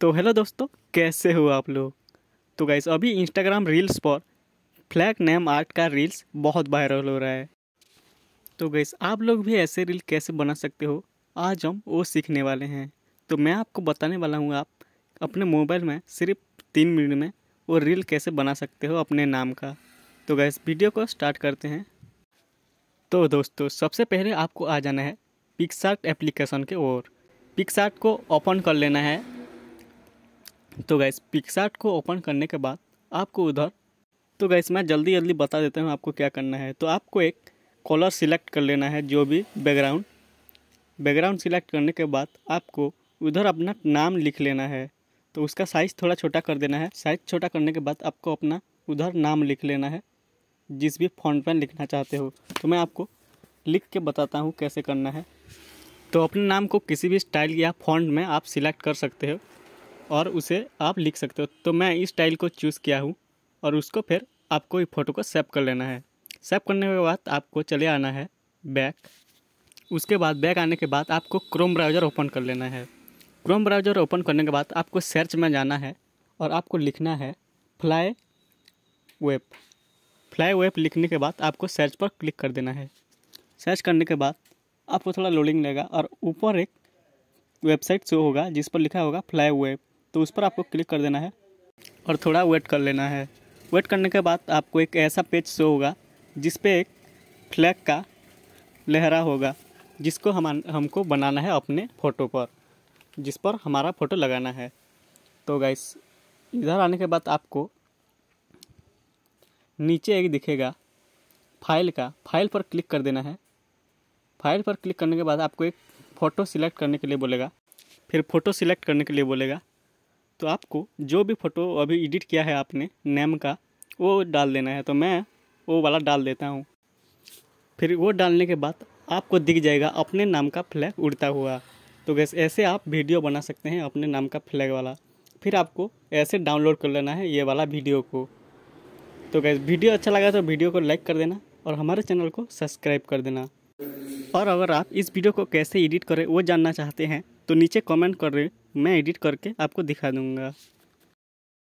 तो हेलो दोस्तों कैसे हो आप लोग तो गाइस अभी इंस्टाग्राम रील्स पर फ्लैग नेम आर्ट का रील्स बहुत वायरल हो रहा है तो गैस आप लोग भी ऐसे रील कैसे बना सकते हो आज हम वो सीखने वाले हैं तो मैं आपको बताने वाला हूँ आप अपने मोबाइल में सिर्फ तीन मिनट में वो रील कैसे बना सकते हो अपने नाम का तो गैस वीडियो को स्टार्ट करते हैं तो दोस्तों सबसे पहले आपको आ जाना है पिक्सार्ट एप्लीकेशन के ओर पिक्सार्ट को ओपन कर लेना है तो गैस पिक्सार्ट को ओपन करने के बाद आपको उधर तो गैस मैं जल्दी जल्दी बता देता हूँ आपको क्या करना है तो आपको एक कलर सिलेक्ट कर लेना है जो भी बैकग्राउंड बैकग्राउंड सिलेक्ट करने के बाद आपको उधर अपना नाम लिख लेना है तो उसका साइज़ थोड़ा छोटा कर देना है साइज़ छोटा करने के बाद आपको अपना उधर नाम लिख लेना है जिस भी फॉन्ट पर लिखना चाहते हो तो मैं आपको लिख के बताता हूँ कैसे करना है तो अपने नाम को किसी भी स्टाइल या फॉन्ट में आप सिलेक्ट कर सकते हो और उसे आप लिख सकते हो तो मैं इस स्टाइल को चूज़ किया हूँ और उसको फिर आपको ये फ़ोटो को सेव कर लेना है सेव करने के बाद आपको चले आना है बैक उसके बाद बैक आने के बाद आपको क्रोम ब्राउज़र ओपन कर लेना है क्रोम ब्राउज़र ओपन करने के बाद आपको सर्च में जाना है और आपको लिखना है फ्लाई वेब फ्लाई वेब लिखने के बाद आपको सर्च पर क्लिक कर देना है सर्च करने के बाद आपको थोड़ा लोडिंग लेगा और ऊपर एक वेबसाइट शो होगा जिस पर लिखा होगा फ्लाई वेब तो उस पर आपको क्लिक कर देना है और थोड़ा वेट कर लेना है वेट करने के बाद आपको एक ऐसा पेज शो होगा जिस पे एक फ्लैग का लहरा होगा जिसको हम हमको बनाना है अपने फ़ोटो पर जिस पर हमारा फ़ोटो लगाना है तो गाइस इधर आने के बाद आपको नीचे एक दिखेगा फाइल का फाइल पर क्लिक कर देना है फाइल पर क्लिक करने के बाद आपको एक फ़ोटो सिलेक्ट करने के लिए बोलेगा फिर फ़ोटो सिलेक्ट करने के लिए बोलेगा तो आपको जो भी फ़ोटो अभी एडिट किया है आपने नेम का वो डाल देना है तो मैं वो वाला डाल देता हूँ फिर वो डालने के बाद आपको दिख जाएगा अपने नाम का फ्लैग उड़ता हुआ तो गैस ऐसे आप वीडियो बना सकते हैं अपने नाम का फ्लैग वाला फिर आपको ऐसे डाउनलोड कर लेना है ये वाला वीडियो को तो गैस वीडियो अच्छा लगा तो वीडियो को लाइक कर देना और हमारे चैनल को सब्सक्राइब कर देना और अगर आप इस वीडियो को कैसे एडिट करें वो जानना चाहते हैं तो नीचे कमेंट कर रहे मैं एडिट करके आपको दिखा दूँगा